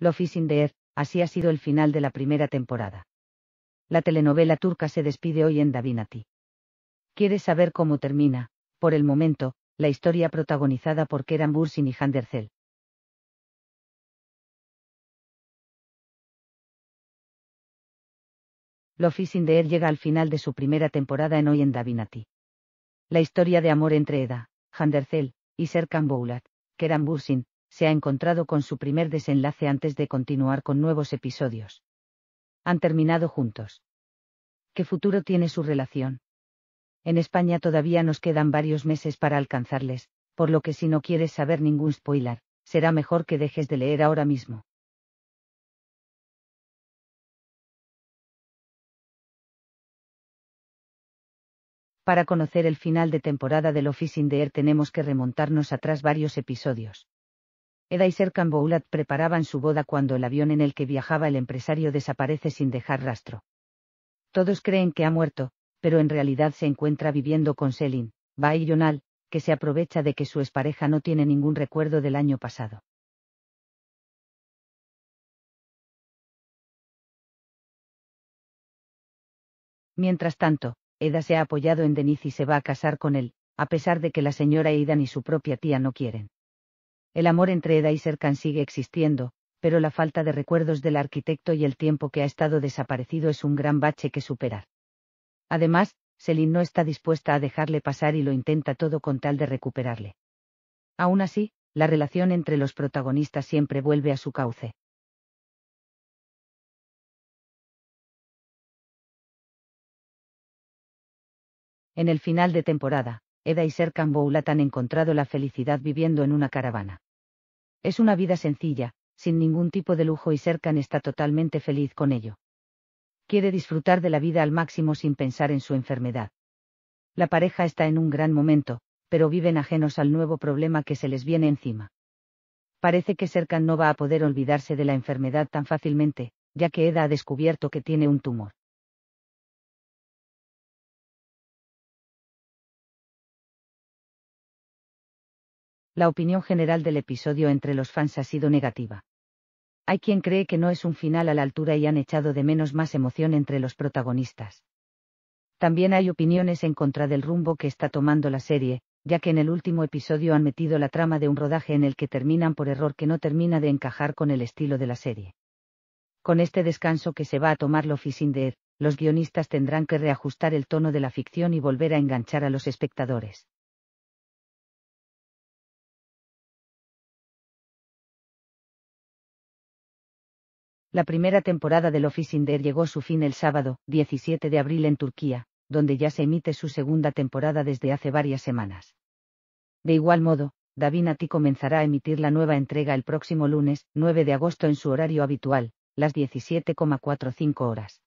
Lo así ha sido el final de la primera temporada. La telenovela turca se despide hoy en Davinati. ¿Quieres saber cómo termina, por el momento, la historia protagonizada por Keran Bursin y Handercel? Lo is llega al final de su primera temporada en Hoy en Davinati. La historia de amor entre Eda, Handercel, y Serkan Boulat, Keran Bursin, se ha encontrado con su primer desenlace antes de continuar con nuevos episodios. Han terminado juntos. ¿Qué futuro tiene su relación? En España todavía nos quedan varios meses para alcanzarles, por lo que si no quieres saber ningún spoiler, será mejor que dejes de leer ahora mismo. Para conocer el final de temporada del Office in Air tenemos que remontarnos atrás varios episodios. Eda y Serkan Boulat preparaban su boda cuando el avión en el que viajaba el empresario desaparece sin dejar rastro. Todos creen que ha muerto, pero en realidad se encuentra viviendo con Selin, y Yonal, que se aprovecha de que su expareja no tiene ningún recuerdo del año pasado. Mientras tanto, Eda se ha apoyado en Deniz y se va a casar con él, a pesar de que la señora Aidan y su propia tía no quieren. El amor entre Eda y Serkan sigue existiendo, pero la falta de recuerdos del arquitecto y el tiempo que ha estado desaparecido es un gran bache que superar. Además, Selin no está dispuesta a dejarle pasar y lo intenta todo con tal de recuperarle. Aún así, la relación entre los protagonistas siempre vuelve a su cauce. En el final de temporada, Eda y Serkan Boulat han encontrado la felicidad viviendo en una caravana. Es una vida sencilla, sin ningún tipo de lujo y Serkan está totalmente feliz con ello. Quiere disfrutar de la vida al máximo sin pensar en su enfermedad. La pareja está en un gran momento, pero viven ajenos al nuevo problema que se les viene encima. Parece que Serkan no va a poder olvidarse de la enfermedad tan fácilmente, ya que Eda ha descubierto que tiene un tumor. la opinión general del episodio entre los fans ha sido negativa. Hay quien cree que no es un final a la altura y han echado de menos más emoción entre los protagonistas. También hay opiniones en contra del rumbo que está tomando la serie, ya que en el último episodio han metido la trama de un rodaje en el que terminan por error que no termina de encajar con el estilo de la serie. Con este descanso que se va a tomar de los guionistas tendrán que reajustar el tono de la ficción y volver a enganchar a los espectadores. La primera temporada del Office llegó a su fin el sábado, 17 de abril en Turquía, donde ya se emite su segunda temporada desde hace varias semanas. De igual modo, Davinati comenzará a emitir la nueva entrega el próximo lunes, 9 de agosto en su horario habitual, las 17,45 horas.